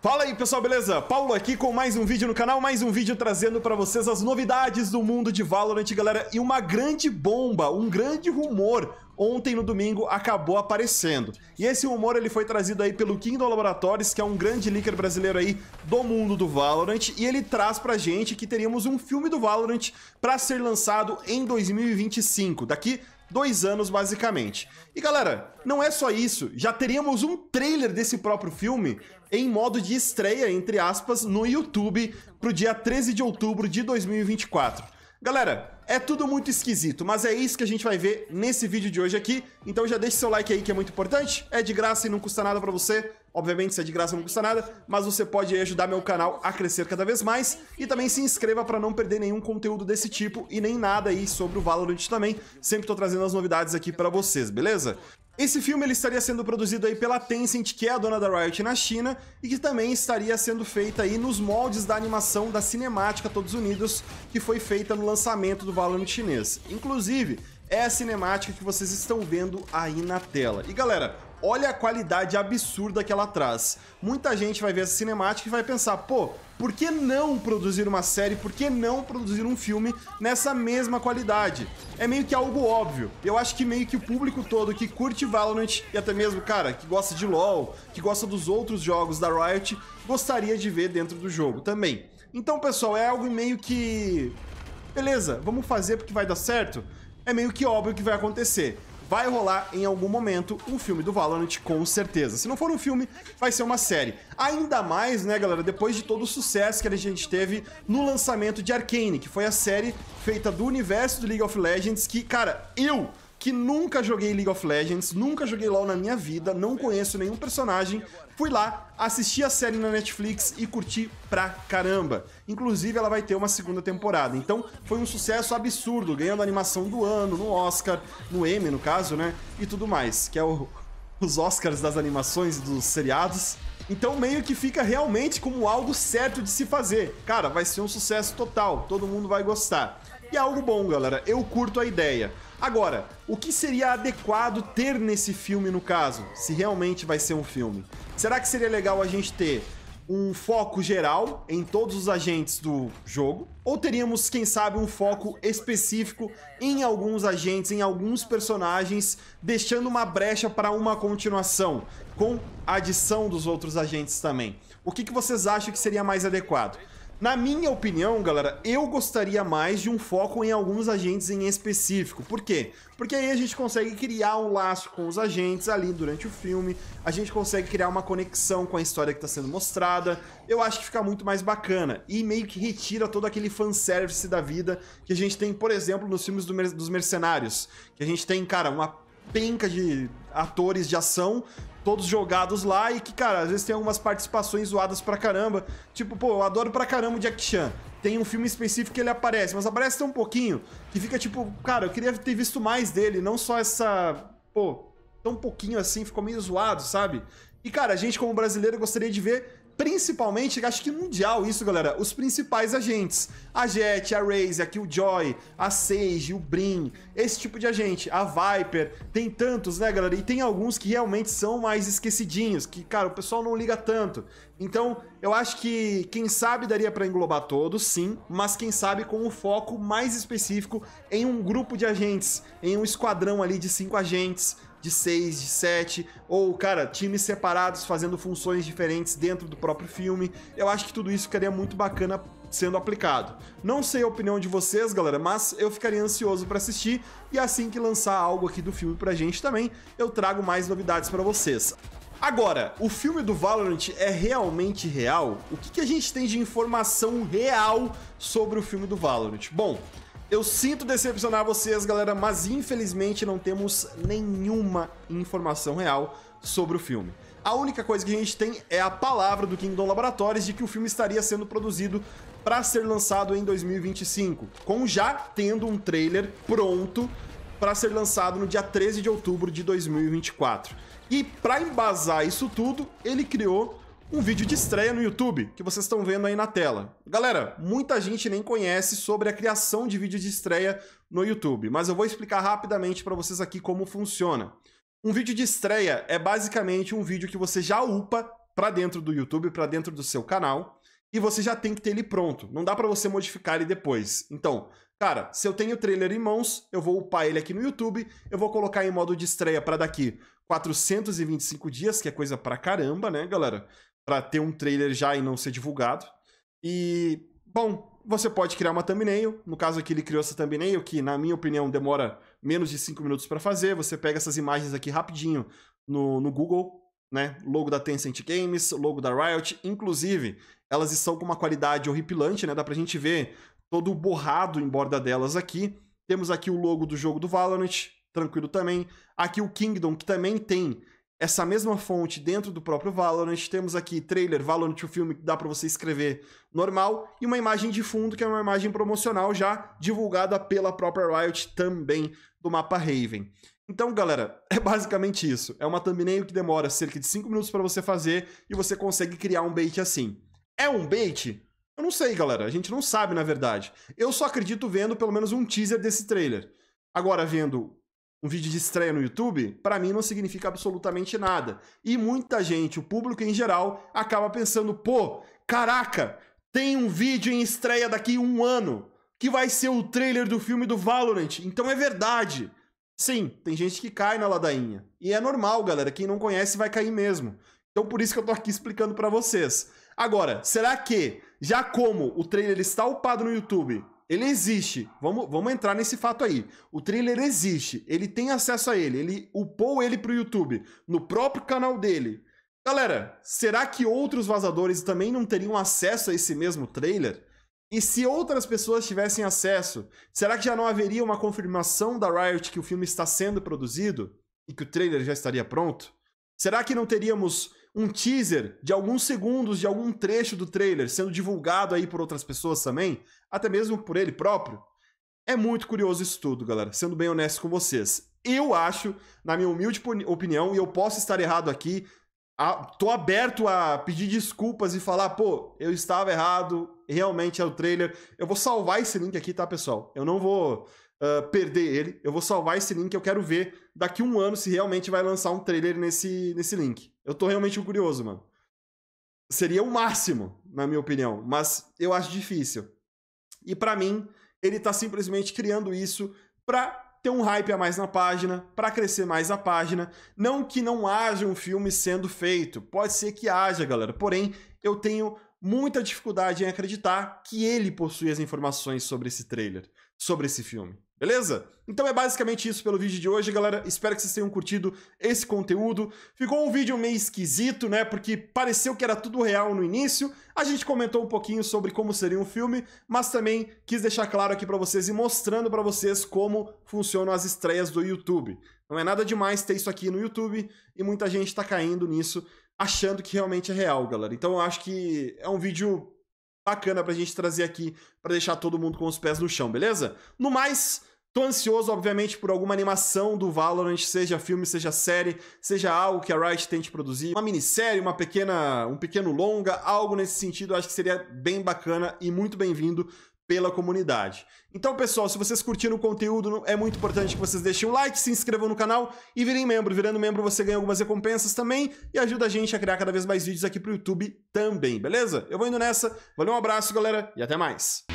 Fala aí pessoal, beleza? Paulo aqui com mais um vídeo no canal, mais um vídeo trazendo para vocês as novidades do mundo de Valorant, galera, e uma grande bomba, um grande rumor ontem no domingo acabou aparecendo. E esse rumor ele foi trazido aí pelo Kindle Laboratories, que é um grande leaker brasileiro aí do mundo do Valorant, e ele traz pra gente que teríamos um filme do Valorant para ser lançado em 2025, daqui dois anos, basicamente. E galera, não é só isso, já teríamos um trailer desse próprio filme em modo de estreia, entre aspas, no YouTube pro dia 13 de outubro de 2024. Galera, é tudo muito esquisito, mas é isso que a gente vai ver nesse vídeo de hoje aqui. Então já deixa seu like aí que é muito importante, é de graça e não custa nada para você. Obviamente, se é de graça não custa nada, mas você pode ajudar meu canal a crescer cada vez mais. E também se inscreva para não perder nenhum conteúdo desse tipo e nem nada aí sobre o Valorant também. Sempre estou trazendo as novidades aqui para vocês, beleza? Esse filme ele estaria sendo produzido aí pela Tencent, que é a dona da Riot na China, e que também estaria sendo feita aí nos moldes da animação da cinemática Todos Unidos, que foi feita no lançamento do Valorant chinês. Inclusive, é a cinemática que vocês estão vendo aí na tela. E galera, olha a qualidade absurda que ela traz. Muita gente vai ver essa cinemática e vai pensar, pô, por que não produzir uma série, por que não produzir um filme nessa mesma qualidade? É meio que algo óbvio. Eu acho que meio que o público todo que curte Valorant e até mesmo, cara, que gosta de LoL, que gosta dos outros jogos da Riot, gostaria de ver dentro do jogo também. Então, pessoal, é algo meio que... Beleza, vamos fazer porque vai dar certo? É meio que óbvio que vai acontecer vai rolar em algum momento um filme do Valorant, com certeza. Se não for um filme, vai ser uma série. Ainda mais, né, galera, depois de todo o sucesso que a gente teve no lançamento de Arcane, que foi a série feita do universo do League of Legends, que, cara, eu que nunca joguei League of Legends, nunca joguei LoL na minha vida, não conheço nenhum personagem, fui lá, assisti a série na Netflix e curti pra caramba. Inclusive, ela vai ter uma segunda temporada. Então, foi um sucesso absurdo, ganhando a animação do ano, no Oscar, no Emmy, no caso, né? E tudo mais, que é o, os Oscars das animações e dos seriados. Então meio que fica realmente como algo certo de se fazer. Cara, vai ser um sucesso total, todo mundo vai gostar. E é algo bom, galera. Eu curto a ideia. Agora, o que seria adequado ter nesse filme no caso, se realmente vai ser um filme? Será que seria legal a gente ter um foco geral em todos os agentes do jogo, ou teríamos, quem sabe, um foco específico em alguns agentes, em alguns personagens, deixando uma brecha para uma continuação, com a adição dos outros agentes também. O que, que vocês acham que seria mais adequado? Na minha opinião, galera, eu gostaria mais de um foco em alguns agentes em específico. Por quê? Porque aí a gente consegue criar um laço com os agentes ali durante o filme, a gente consegue criar uma conexão com a história que está sendo mostrada. Eu acho que fica muito mais bacana e meio que retira todo aquele fanservice da vida que a gente tem, por exemplo, nos filmes do mer dos mercenários. Que a gente tem, cara, uma penca de atores de ação todos jogados lá e que, cara, às vezes tem algumas participações zoadas pra caramba. Tipo, pô, eu adoro pra caramba o Jack Chan. Tem um filme específico que ele aparece, mas aparece tão pouquinho que fica tipo, cara, eu queria ter visto mais dele, não só essa. Pô, tão pouquinho assim, ficou meio zoado, sabe? E, cara, a gente como brasileiro gostaria de ver principalmente, acho que mundial isso, galera, os principais agentes. A Jet, a Raze, a Killjoy, a Sage, o Brim, esse tipo de agente. A Viper, tem tantos, né, galera? E tem alguns que realmente são mais esquecidinhos, que, cara, o pessoal não liga tanto. Então, eu acho que, quem sabe, daria para englobar todos, sim, mas quem sabe com um foco mais específico em um grupo de agentes, em um esquadrão ali de cinco agentes, de 6, de 7, ou, cara, times separados fazendo funções diferentes dentro do próprio filme. Eu acho que tudo isso ficaria muito bacana sendo aplicado. Não sei a opinião de vocês, galera, mas eu ficaria ansioso para assistir e assim que lançar algo aqui do filme pra gente também, eu trago mais novidades para vocês. Agora, o filme do Valorant é realmente real? O que, que a gente tem de informação real sobre o filme do Valorant? Bom, eu sinto decepcionar vocês, galera, mas infelizmente não temos nenhuma informação real sobre o filme. A única coisa que a gente tem é a palavra do Kingdom Laboratories de que o filme estaria sendo produzido para ser lançado em 2025, com já tendo um trailer pronto para ser lançado no dia 13 de outubro de 2024. E para embasar isso tudo, ele criou um vídeo de estreia no YouTube, que vocês estão vendo aí na tela. Galera, muita gente nem conhece sobre a criação de vídeo de estreia no YouTube, mas eu vou explicar rapidamente para vocês aqui como funciona. Um vídeo de estreia é basicamente um vídeo que você já upa para dentro do YouTube, para dentro do seu canal, e você já tem que ter ele pronto. Não dá para você modificar ele depois. Então, cara, se eu tenho o trailer em mãos, eu vou upar ele aqui no YouTube, eu vou colocar em modo de estreia para daqui 425 dias, que é coisa pra caramba, né, galera? para ter um trailer já e não ser divulgado. E, bom, você pode criar uma thumbnail. No caso aqui, ele criou essa thumbnail, que, na minha opinião, demora menos de 5 minutos para fazer. Você pega essas imagens aqui rapidinho no, no Google, né? Logo da Tencent Games, logo da Riot. Inclusive, elas estão com uma qualidade horripilante, né? Dá pra gente ver todo o borrado em borda delas aqui. Temos aqui o logo do jogo do Valorant, tranquilo também. Aqui o Kingdom, que também tem essa mesma fonte dentro do próprio Valorant. Temos aqui trailer, Valorant, o filme que dá para você escrever normal, e uma imagem de fundo, que é uma imagem promocional já divulgada pela própria Riot também do mapa Raven. Então, galera, é basicamente isso. É uma thumbnail que demora cerca de 5 minutos para você fazer e você consegue criar um bait assim. É um bait? Eu não sei, galera. A gente não sabe, na verdade. Eu só acredito vendo pelo menos um teaser desse trailer. Agora, vendo um vídeo de estreia no YouTube, para mim não significa absolutamente nada. E muita gente, o público em geral, acaba pensando: pô, caraca, tem um vídeo em estreia daqui um ano que vai ser o trailer do filme do Valorant. Então é verdade. Sim, tem gente que cai na ladainha. E é normal, galera. Quem não conhece vai cair mesmo. Então por isso que eu tô aqui explicando para vocês. Agora, será que, já como o trailer está upado no YouTube, ele existe. Vamos, vamos entrar nesse fato aí. O trailer existe. Ele tem acesso a ele. Ele upou ele pro YouTube, no próprio canal dele. Galera, será que outros vazadores também não teriam acesso a esse mesmo trailer? E se outras pessoas tivessem acesso, será que já não haveria uma confirmação da Riot que o filme está sendo produzido e que o trailer já estaria pronto? Será que não teríamos um teaser de alguns segundos de algum trecho do trailer sendo divulgado aí por outras pessoas também, até mesmo por ele próprio. É muito curioso isso tudo, galera, sendo bem honesto com vocês. Eu acho, na minha humilde opinião, e eu posso estar errado aqui, a, tô aberto a pedir desculpas e falar, pô, eu estava errado, realmente é o trailer. Eu vou salvar esse link aqui, tá, pessoal? Eu não vou uh, perder ele. Eu vou salvar esse link, eu quero ver daqui um ano se realmente vai lançar um trailer nesse, nesse link. Eu tô realmente curioso, mano. Seria o máximo, na minha opinião, mas eu acho difícil. E para mim, ele tá simplesmente criando isso pra ter um hype a mais na página, para crescer mais a página. Não que não haja um filme sendo feito, pode ser que haja, galera. Porém, eu tenho muita dificuldade em acreditar que ele possui as informações sobre esse trailer, sobre esse filme. Beleza? Então é basicamente isso pelo vídeo de hoje, galera. Espero que vocês tenham curtido esse conteúdo. Ficou um vídeo meio esquisito, né? Porque pareceu que era tudo real no início. A gente comentou um pouquinho sobre como seria um filme, mas também quis deixar claro aqui para vocês e mostrando para vocês como funcionam as estreias do YouTube. Não é nada demais ter isso aqui no YouTube e muita gente tá caindo nisso, achando que realmente é real, galera. Então eu acho que é um vídeo bacana pra gente trazer aqui para deixar todo mundo com os pés no chão, beleza? No mais, Tô ansioso, obviamente, por alguma animação do Valorant, seja filme, seja série, seja algo que a Riot tente produzir, uma minissérie, uma pequena, um pequeno longa, algo nesse sentido, acho que seria bem bacana e muito bem-vindo pela comunidade. Então, pessoal, se vocês curtiram o conteúdo, é muito importante que vocês deixem o like, se inscrevam no canal e virem membro. Virando membro, você ganha algumas recompensas também e ajuda a gente a criar cada vez mais vídeos aqui pro YouTube também, beleza? Eu vou indo nessa, valeu, um abraço, galera, e até mais!